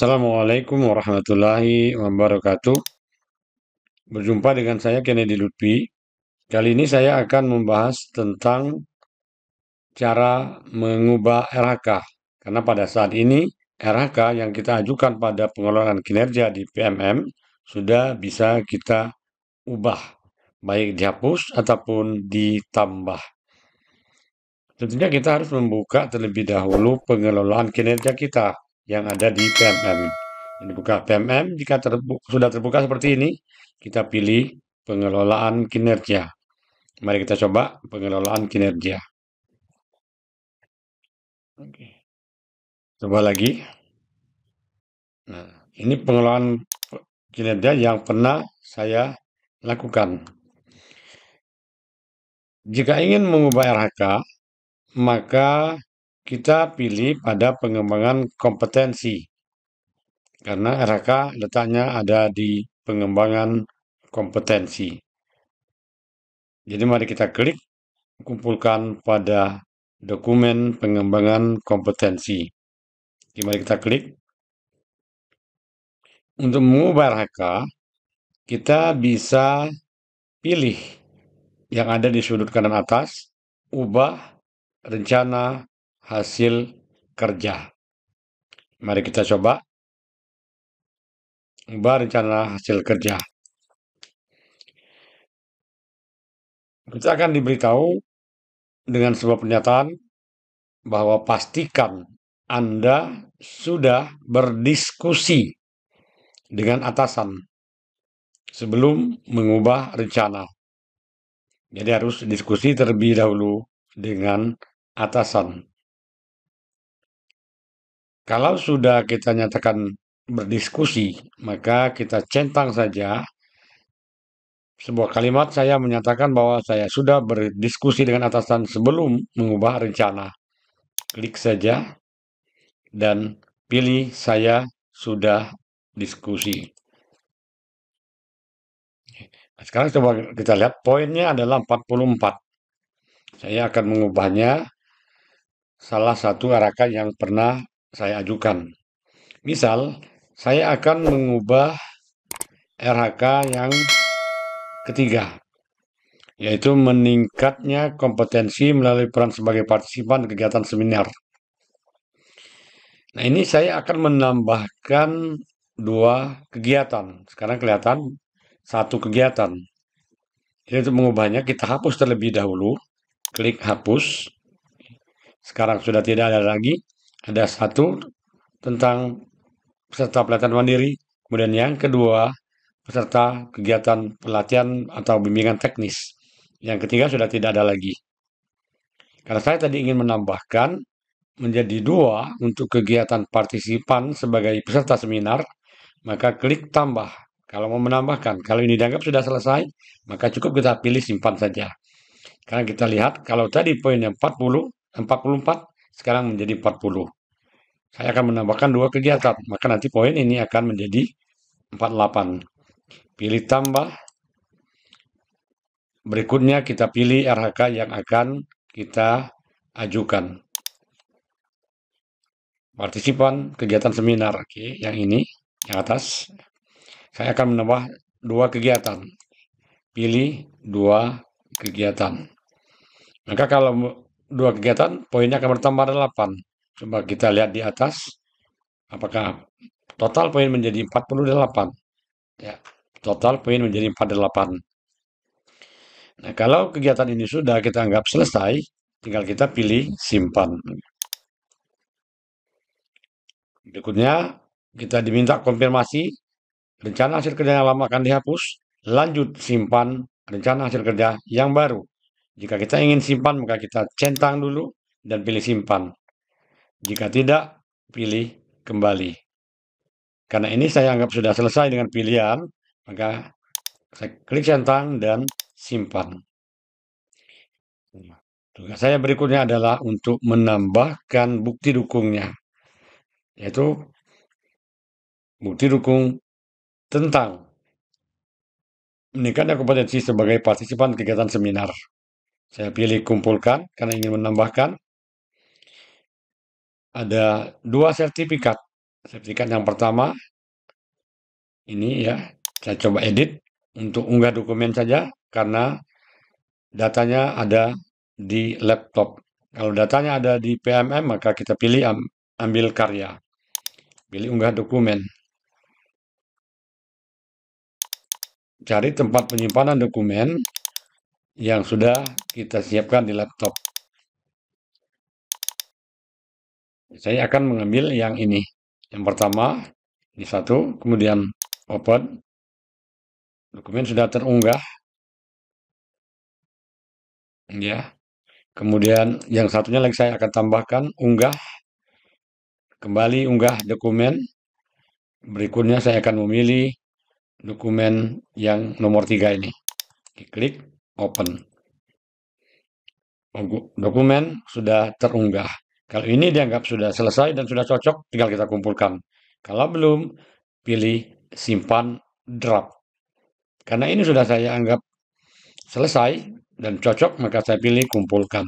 Assalamualaikum warahmatullahi wabarakatuh. Berjumpa dengan saya Kennedy Lutfi. Kali ini saya akan membahas tentang cara mengubah RHK. Karena pada saat ini RHK yang kita ajukan pada pengelolaan kinerja di PMM sudah bisa kita ubah, baik dihapus ataupun ditambah. Tentunya kita harus membuka terlebih dahulu pengelolaan kinerja kita yang ada di PMM. buka PMM, jika terbuka, sudah terbuka seperti ini, kita pilih pengelolaan kinerja. Mari kita coba pengelolaan kinerja. Oke. Coba lagi. Nah, ini pengelolaan kinerja yang pernah saya lakukan. Jika ingin mengubah RHK, maka kita pilih pada pengembangan kompetensi, karena RHK letaknya ada di pengembangan kompetensi. Jadi mari kita klik, kumpulkan pada dokumen pengembangan kompetensi. Jadi mari kita klik. Untuk mengubah RHK, kita bisa pilih yang ada di sudut kanan atas, ubah rencana hasil kerja. Mari kita coba. Ubah rencana hasil kerja. Kita akan diberitahu dengan sebuah pernyataan bahwa pastikan Anda sudah berdiskusi dengan atasan sebelum mengubah rencana. Jadi harus diskusi terlebih dahulu dengan atasan. Kalau sudah kita nyatakan berdiskusi, maka kita centang saja sebuah kalimat saya menyatakan bahwa saya sudah berdiskusi dengan atasan sebelum mengubah rencana. Klik saja dan pilih saya sudah diskusi. Nah, sekarang coba kita lihat poinnya adalah 44. Saya akan mengubahnya salah satu arakan yang pernah saya ajukan. Misal, saya akan mengubah RHK yang ketiga, yaitu meningkatnya kompetensi melalui peran sebagai partisipan kegiatan seminar. Nah, ini saya akan menambahkan dua kegiatan. Sekarang kelihatan satu kegiatan. Jadi untuk mengubahnya kita hapus terlebih dahulu. Klik hapus. Sekarang sudah tidak ada lagi. Ada satu tentang peserta pelatihan mandiri, kemudian yang kedua peserta kegiatan pelatihan atau bimbingan teknis. Yang ketiga sudah tidak ada lagi. Karena saya tadi ingin menambahkan menjadi dua untuk kegiatan partisipan sebagai peserta seminar, maka klik tambah kalau mau menambahkan. Kalau ini dianggap sudah selesai, maka cukup kita pilih simpan saja. Karena kita lihat kalau tadi poinnya 40, 44, sekarang menjadi 40. Saya akan menambahkan dua kegiatan, maka nanti poin ini akan menjadi 48. Pilih tambah. Berikutnya kita pilih RHK yang akan kita ajukan. Partisipan kegiatan seminar, oke, yang ini, yang atas. Saya akan menambah dua kegiatan. Pilih dua kegiatan. Maka kalau dua kegiatan, poinnya akan bertambah ada 8. Coba kita lihat di atas, apakah total poin menjadi 48. Ya, total poin menjadi 48. Nah, kalau kegiatan ini sudah kita anggap selesai, tinggal kita pilih simpan. Berikutnya, kita diminta konfirmasi rencana hasil kerja yang lama akan dihapus, lanjut simpan rencana hasil kerja yang baru. Jika kita ingin simpan, maka kita centang dulu dan pilih simpan. Jika tidak, pilih kembali. Karena ini saya anggap sudah selesai dengan pilihan, maka saya klik centang dan simpan. Tugas saya berikutnya adalah untuk menambahkan bukti dukungnya, yaitu bukti dukung tentang meningkatnya kompetensi sebagai partisipan kegiatan seminar. Saya pilih kumpulkan karena ingin menambahkan. Ada dua sertifikat. Sertifikat yang pertama, ini ya, saya coba edit untuk unggah dokumen saja karena datanya ada di laptop. Kalau datanya ada di PMM, maka kita pilih ambil karya. Pilih unggah dokumen. Cari tempat penyimpanan dokumen yang sudah kita siapkan di laptop. Saya akan mengambil yang ini. Yang pertama, ini satu, kemudian open. Dokumen sudah terunggah. Ya. Kemudian yang satunya lagi saya akan tambahkan unggah. Kembali unggah dokumen. Berikutnya saya akan memilih dokumen yang nomor tiga ini. Klik open. Dokumen sudah terunggah. Kalau ini dianggap sudah selesai dan sudah cocok, tinggal kita kumpulkan. Kalau belum, pilih simpan drop. Karena ini sudah saya anggap selesai dan cocok, maka saya pilih kumpulkan.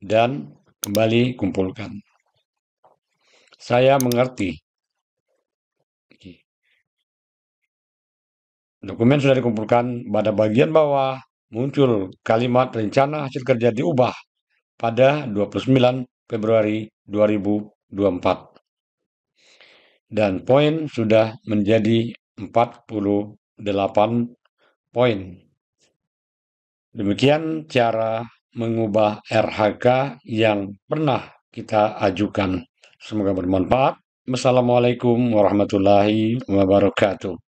Dan kembali kumpulkan. Saya mengerti. Dokumen sudah dikumpulkan pada bagian bawah muncul kalimat rencana hasil kerja diubah pada 29 Februari 2024. Dan poin sudah menjadi 48 poin. Demikian cara mengubah RHK yang pernah kita ajukan. Semoga bermanfaat. Wassalamualaikum warahmatullahi wabarakatuh.